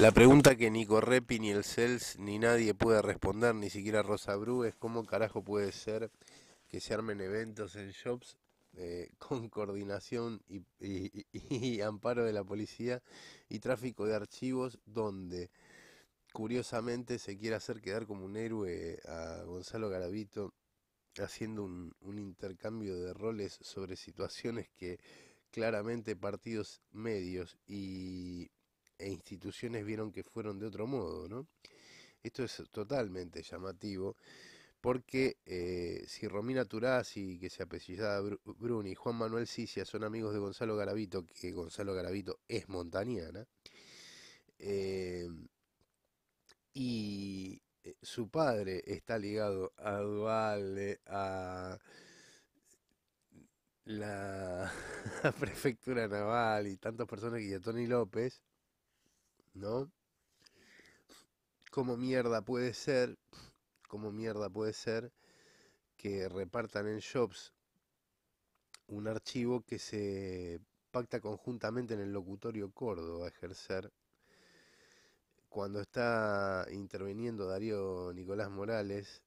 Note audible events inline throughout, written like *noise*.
La pregunta que ni Correpi, ni el CELS, ni nadie puede responder, ni siquiera Rosa Bru, es cómo carajo puede ser que se armen eventos en shops eh, *laughs* con coordinación y, amparo de la policía y tráfico de archivos donde curiosamente se quiere hacer quedar como un héroe a Gonzalo Garavito haciendo un intercambio de roles sobre situaciones que claramente partidos medios y e instituciones vieron que fueron de otro modo, ¿no? Esto es totalmente llamativo porque eh, si Romina Turazzi, que se apellidaba Bruni, Juan Manuel Sicia son amigos de Gonzalo Garavito, que Gonzalo Garavito es montañana, em, y eh, su padre está ligado a Duval... a la *laughs* Prefectura Naval y tantas personas que y a Tony López, ¿no? ¿Cómo mierda puede ser? ¿Cómo mierda puede ser que repartan en shops un archivo que se pacta conjuntamente en el locutorio Córdoba a ejercer cuando está interviniendo Darío Nicolás Morales,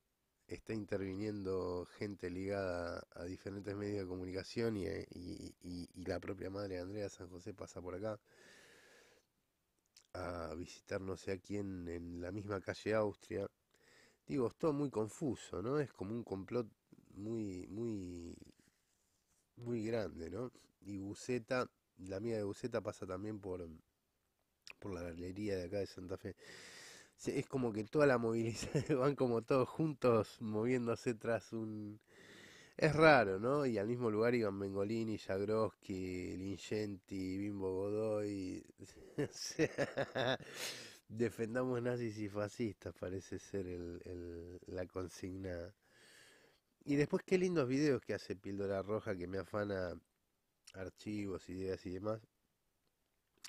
está interviniendo gente ligada a diferentes medios de comunicación y, y, y la propia madre de Andrea San José pasa por acá a visitar no sé a quién en la misma calle Austria. Digo, es todo muy confuso, ¿no? Es como un complot muy, muy, muy grande, ¿no? Y Buceta, la mía de Buceta pasa también por, por la galería de acá de Santa Fe. Es como que toda la movilización *laughs* van como todos juntos moviéndose tras un, es raro, ¿no? Y al mismo lugar iban Mengolini, Jagroski, Lingenti, Bimbo Godoy. *laughs* o sea, defendamos nazis y fascistas, parece ser el, la consignada. Y después, qué lindos videos que hace Píldora Roja que me afana archivos, ideas y demás.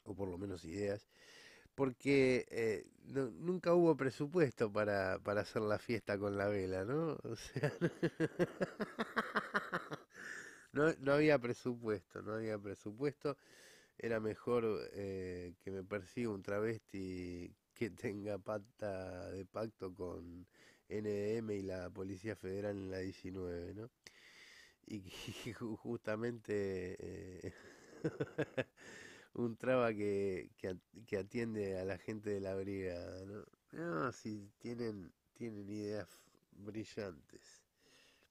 O por lo menos ideas porque eh, nunca hubo presupuesto para, para, hacer la fiesta con la vela, ¿no? *laughs* O sea, no, no había presupuesto, no había presupuesto. Era mejor eh, que me persiga un travesti que tenga pata de pacto con NDM y la Policía Federal en la 19, ¿no? Y, *laughs* justamente... Eh, *laughs* un traba que, que, atiende a la gente de la brigada, ¿no? si tienen, tienen ideas brillantes,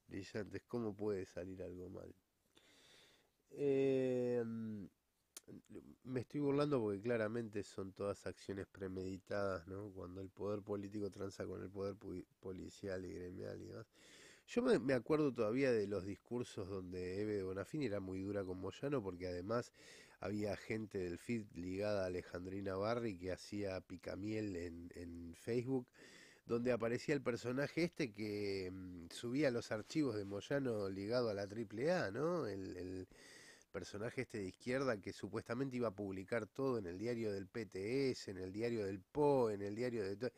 brillantes, ¿cómo puede salir algo mal? Em, me estoy burlando porque claramente son todas acciones premeditadas, ¿no? Cuando el poder político tranza con el poder policial y gremial y demás. Yo me, acuerdo todavía de los discursos donde Eve Bonafini era muy dura con Moyano porque además había gente del feed ligada a Alejandrina Barri que hacía picamiel en, en Facebook, donde aparecía el personaje este que mm, subía los archivos de Moyano ligado a la AAA, ¿no? El, personaje este de izquierda que supuestamente iba a publicar todo en el diario del PTS, en el diario del PO, en el diario de...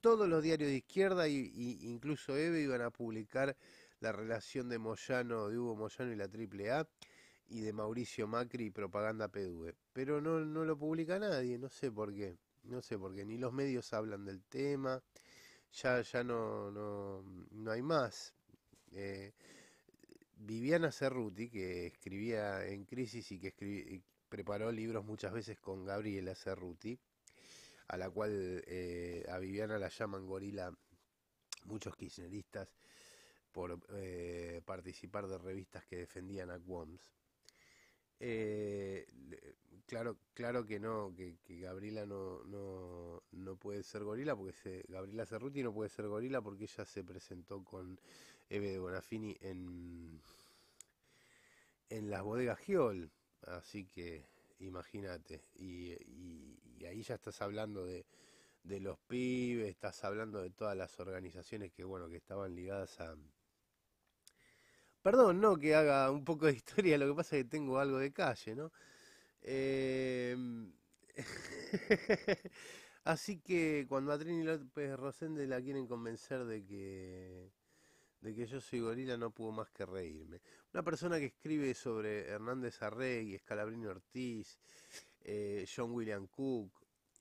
todos los diarios de izquierda y incluso EVE iban a publicar la relación de Moyano, de Hugo Moyano y la AAA y de Mauricio Macri y Propaganda PDV. E. Pero no, lo publica nadie, no sé por qué. No sé por qué, ni los medios hablan del tema, ya, ya no, no, no hay más. Eh, Viviana Cerruti, que escribía en Crisis y que preparó libros muchas veces con Gabriela Cerruti, a la cual eh, a Viviana la llaman gorila muchos kirchneristas por eh, participar de revistas que defendían a Quoms. Eh, claro, claro que no, que, Gabriela no, no, puede ser gorila, porque Gabriela Cerruti no puede ser gorila porque ella se presentó con Eve de Bonafini en, en las bodegas Giol. Así que imagínate, y, ahí ya estás hablando de, de los pibes, estás hablando de todas las organizaciones que bueno que estaban ligadas a, Perdón, no que haga un poco de historia, lo que pasa es que tengo algo de calle, ¿no? Em, *laughs* así que cuando a Trini López Rosende la quieren convencer de que, de que yo soy gorila, no pudo más que reírme. Una persona que escribe sobre Hernández Arregui, Escalabrino Ortiz, eh, John William Cook,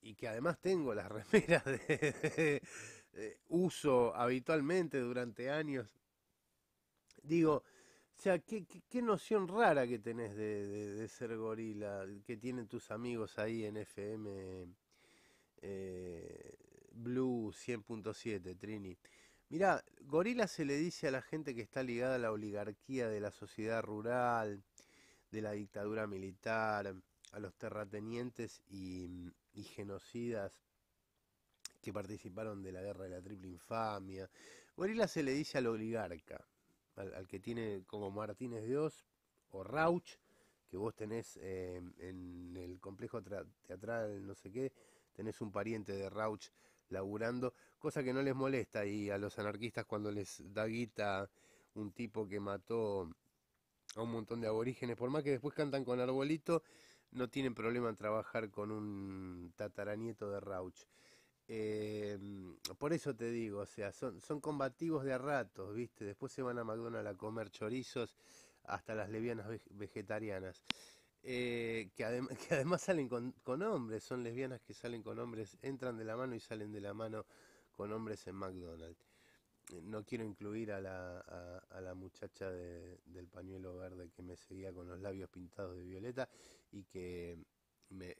y que además tengo las *laughs* remeras de, uso habitualmente durante años. Digo, o sea, qué, qué, noción rara que tenés de, ser gorila, que tienen tus amigos ahí en FM eh, Blue 100.7, Trini. Mirá, gorila se le dice a la gente que está ligada a la oligarquía de la sociedad rural, de la dictadura militar, a los terratenientes y mm, genocidas que participaron de la guerra de la triple infamia. Gorila se le dice al oligarca, al, que tiene como Martínez Dios o Rauch, que vos tenés eh, en el complejo teatral, no sé qué, tenés un pariente de Rauch laburando, cosa que no les molesta y a los anarquistas cuando les da guita un tipo que mató a un montón de aborígenes, por más que después cantan con arbolito, no tienen problema en trabajar con un tataranieto de Rauch. Eh, por eso te digo, o sea, son, son combativos de a ratos, ¿viste? Después se van a McDonald's a comer chorizos hasta las lesbianas vegetarianas. Eh, que, *laughs* que, además salen con, hombres, son lesbianas que salen con hombres, entran de la mano y salen de la mano con hombres en McDonald's. Eh, no quiero incluir a la, a, la muchacha del pañuelo verde que me seguía con los labios pintados de violeta y que me